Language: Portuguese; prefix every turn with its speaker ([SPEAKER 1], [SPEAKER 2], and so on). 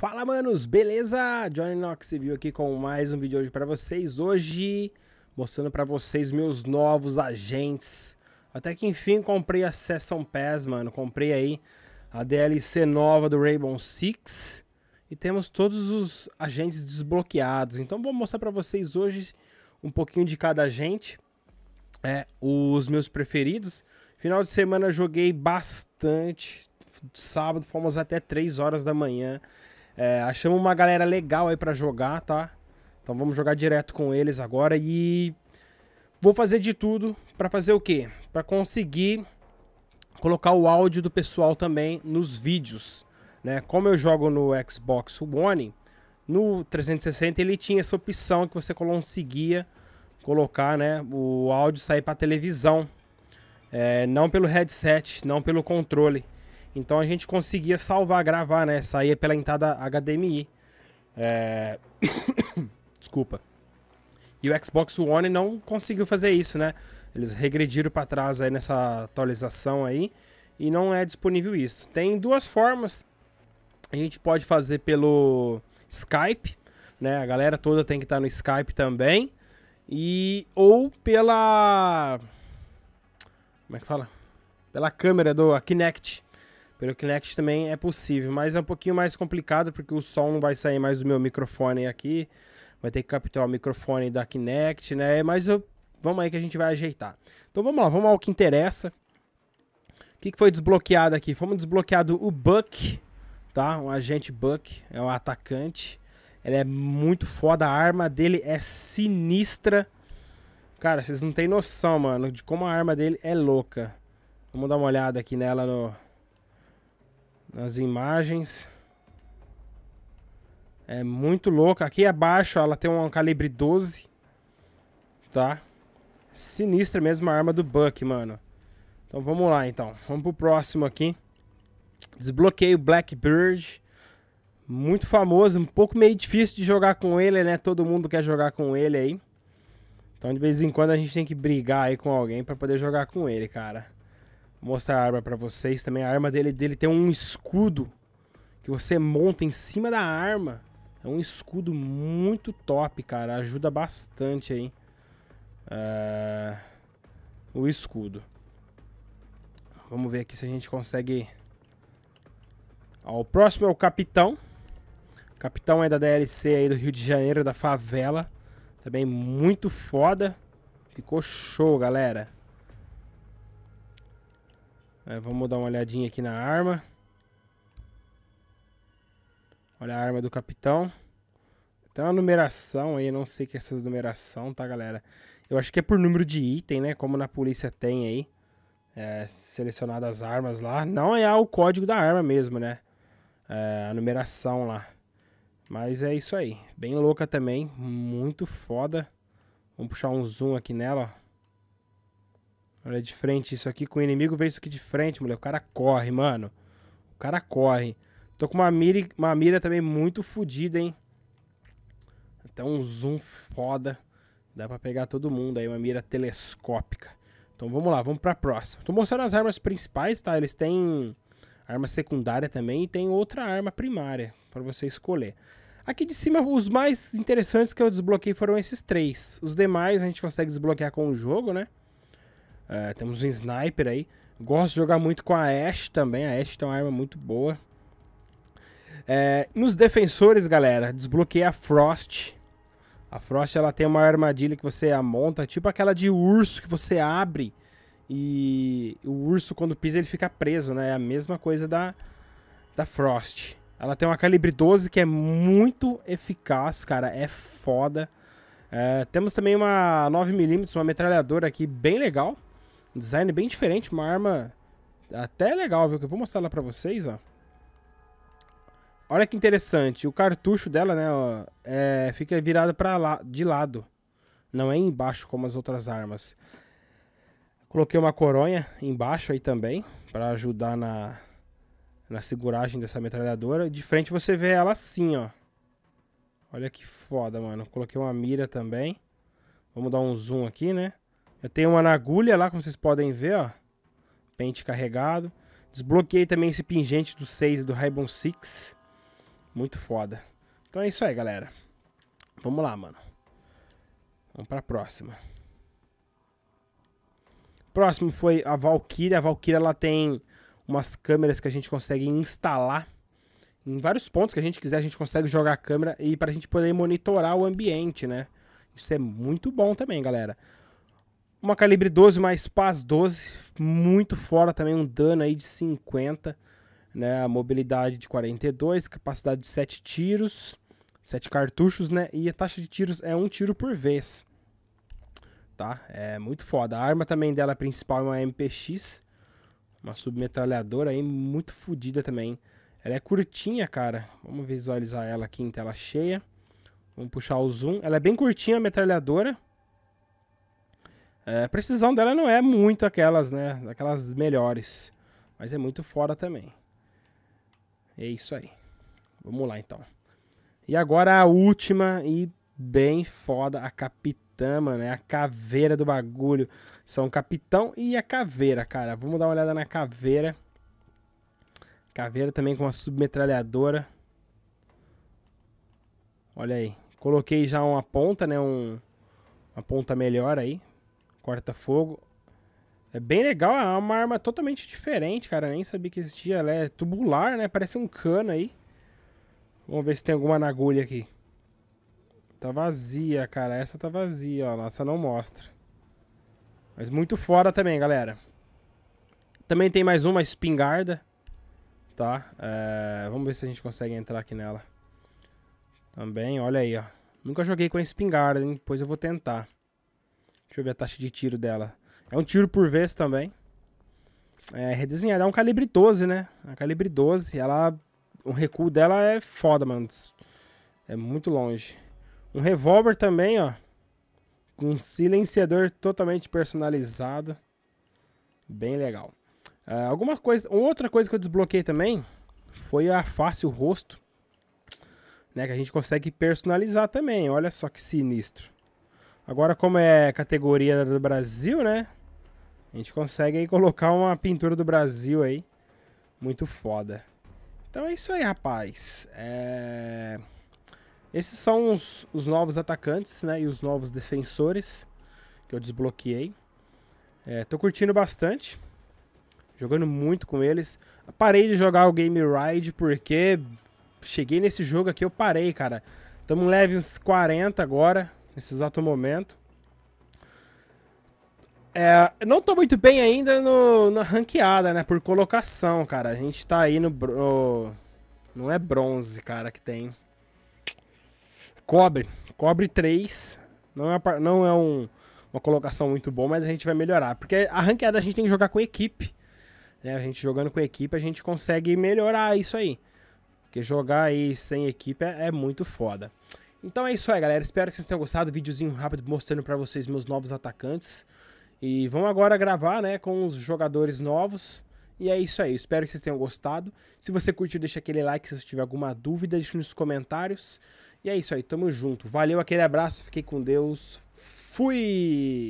[SPEAKER 1] Fala, manos, beleza? Johnny Knox viu aqui com mais um vídeo hoje para vocês. Hoje, mostrando para vocês meus novos agentes. Até que enfim comprei a Session Pass, mano. Comprei aí a DLC nova do Rainbow Six. E temos todos os agentes desbloqueados. Então vou mostrar para vocês hoje um pouquinho de cada agente. É, os meus preferidos. Final de semana joguei bastante. Sábado fomos até 3 horas da manhã. É, achamos uma galera legal aí para jogar, tá? Então vamos jogar direto com eles agora e vou fazer de tudo para fazer o quê? Para conseguir colocar o áudio do pessoal também nos vídeos, né? Como eu jogo no Xbox One, no 360 ele tinha essa opção que você conseguia colocar, né, o áudio sair para televisão, é, não pelo headset, não pelo controle. Então a gente conseguia salvar, gravar, né? Saía pela entrada HDMI. É... Desculpa. E o Xbox One não conseguiu fazer isso, né? Eles regrediram para trás aí nessa atualização aí e não é disponível isso. Tem duas formas. A gente pode fazer pelo Skype, né? A galera toda tem que estar tá no Skype também. E ou pela como é que fala? Pela câmera do Kinect. Pelo Kinect também é possível, mas é um pouquinho mais complicado porque o som não vai sair mais do meu microfone aqui. Vai ter que capturar o microfone da Kinect, né? Mas eu, vamos aí que a gente vai ajeitar. Então vamos lá, vamos ao que interessa. O que, foi desbloqueado aqui? Fomos desbloqueado o Buck, tá? Um agente Buck, é um atacante. Ele é muito foda, a arma dele é sinistra. Cara, vocês não têm noção, mano, de como a arma dele é louca. Vamos dar uma olhada aqui nela no nas imagens. É muito louco Aqui abaixo ela tem um calibre 12, tá? Sinistra mesmo a arma do Buck, mano. Então vamos lá, então. Vamos pro próximo aqui. Desbloqueio Blackbird. Muito famoso, um pouco meio difícil de jogar com ele, né? Todo mundo quer jogar com ele aí. Então de vez em quando a gente tem que brigar aí com alguém para poder jogar com ele, cara mostrar a arma para vocês também. A arma dele, dele tem um escudo que você monta em cima da arma. É um escudo muito top, cara. Ajuda bastante aí. Uh, é, o escudo. Vamos ver aqui se a gente consegue... Ó, o próximo é o Capitão. Capitão é da DLC aí do Rio de Janeiro, da favela. Também muito foda. Ficou show, galera. É, vamos dar uma olhadinha aqui na arma. Olha a arma do capitão. Tem uma numeração aí, não sei o que é essas numeração, tá, galera? Eu acho que é por número de item, né? Como na polícia tem aí. É, selecionadas as armas lá. Não é o código da arma mesmo, né? É, a numeração lá. Mas é isso aí. Bem louca também. Muito foda. Vamos puxar um zoom aqui nela, ó. Olha de frente isso aqui com o inimigo, vê isso aqui de frente, moleque. O cara corre, mano. O cara corre. Tô com uma mira, uma mira também muito fodida, hein? Até então, um zoom foda. Dá pra pegar todo mundo aí, uma mira telescópica. Então vamos lá, vamos pra próxima. Tô mostrando as armas principais, tá? Eles têm arma secundária também e tem outra arma primária para você escolher. Aqui de cima, os mais interessantes que eu desbloqueei foram esses três. Os demais a gente consegue desbloquear com o jogo, né? É, temos um sniper aí. Gosto de jogar muito com a Ashe também. A Ashe tem uma arma muito boa. É, nos defensores, galera, desbloqueei a Frost. A Frost ela tem uma armadilha que você amonta tipo aquela de urso que você abre e o urso quando pisa ele fica preso, né? É a mesma coisa da, da Frost. Ela tem uma calibre 12 que é muito eficaz, cara, é foda. É, temos também uma 9mm, uma metralhadora aqui bem legal. Um design bem diferente, uma arma até legal, viu? Que eu vou mostrar ela pra vocês, ó. Olha que interessante, o cartucho dela, né, ó, é, fica virado para lá, de lado. Não é embaixo como as outras armas. Coloquei uma coronha embaixo aí também, para ajudar na, na seguragem dessa metralhadora. De frente você vê ela assim, ó. Olha que foda, mano. Coloquei uma mira também. Vamos dar um zoom aqui, né? Eu tenho uma na agulha lá, como vocês podem ver, ó. Pente carregado. Desbloqueei também esse pingente do 6 do Rainbow Six. Muito foda. Então é isso aí, galera. Vamos lá, mano. Vamos pra próxima. Próximo foi a Valkyria. A Valkyria, ela tem umas câmeras que a gente consegue instalar em vários pontos que a gente quiser, a gente consegue jogar a câmera e para a gente poder monitorar o ambiente, né? Isso é muito bom também, galera. Uma calibre 12 mais paz 12, muito fora também, um dano aí de 50, né? A mobilidade de 42, capacidade de 7 tiros, 7 cartuchos, né? E a taxa de tiros é um tiro por vez. Tá? É muito foda. A arma também dela principal é uma MPX, uma submetralhadora aí muito fodida também. Ela é curtinha, cara. Vamos visualizar ela aqui em tela cheia. Vamos puxar o zoom. Ela é bem curtinha a metralhadora. É, a precisão dela não é muito aquelas, né? Aquelas melhores. Mas é muito fora também. É isso aí. Vamos lá então. E agora a última e bem foda, a capitã, mano. É a caveira do bagulho. São o capitão e a caveira, cara. Vamos dar uma olhada na caveira. Caveira também com uma submetralhadora. Olha aí. Coloquei já uma ponta, né? Um, uma ponta melhor aí. Corta fogo. É bem legal, é uma arma totalmente diferente, cara. nem sabia que existia. Ela é tubular, né? Parece um cano aí. Vamos ver se tem alguma na agulha aqui. Tá vazia, cara. Essa tá vazia, ó. Nossa, não mostra. Mas muito fora também, galera. Também tem mais uma espingarda. Tá? É... Vamos ver se a gente consegue entrar aqui nela. Também, olha aí, ó. Nunca joguei com a espingarda, hein? Depois eu vou tentar. Deixa eu ver a taxa de tiro dela. É um tiro por vez também. É, redesenhada. É um calibre 12, né? A é calibre 12. Ela. O recuo dela é foda, mano. É muito longe. Um revólver também, ó. Com um silenciador totalmente personalizado. Bem legal. Uh, alguma coisa. Outra coisa que eu desbloqueei também foi a face, o rosto. Né, que a gente consegue personalizar também. Olha só que sinistro. Agora, como é categoria do Brasil, né? A gente consegue aí colocar uma pintura do Brasil aí. Muito foda. Então é isso aí, rapaz. É... Esses são os, os, novos atacantes, né? E os novos defensores que eu desbloqueei. É, tô curtindo bastante. Jogando muito com eles. Parei de jogar o Game Ride porque cheguei nesse jogo aqui, eu parei, cara. Tamo leve uns 40 agora nesse exato momento. É, não tô muito bem ainda no, na ranqueada, né? Por colocação, cara. A gente tá aí no. não é bronze, cara, que tem. Cobre. Cobre 3. Não é, não é um, uma colocação muito boa, mas a gente vai melhorar. Porque a ranqueada a gente tem que jogar com equipe. Né? A gente jogando com equipe, a gente consegue melhorar isso aí. Porque jogar aí sem equipe é, é muito foda. Então é isso aí, galera. Espero que vocês tenham gostado. Vídeozinho rápido mostrando pra vocês meus novos atacantes. E vamos agora gravar, né, com os jogadores novos. E é isso aí, espero que vocês tenham gostado. Se você curtiu, deixa aquele like. Se você tiver alguma dúvida, deixa nos comentários. E é isso aí, tamo junto. Valeu, aquele abraço, fiquei com Deus. Fui!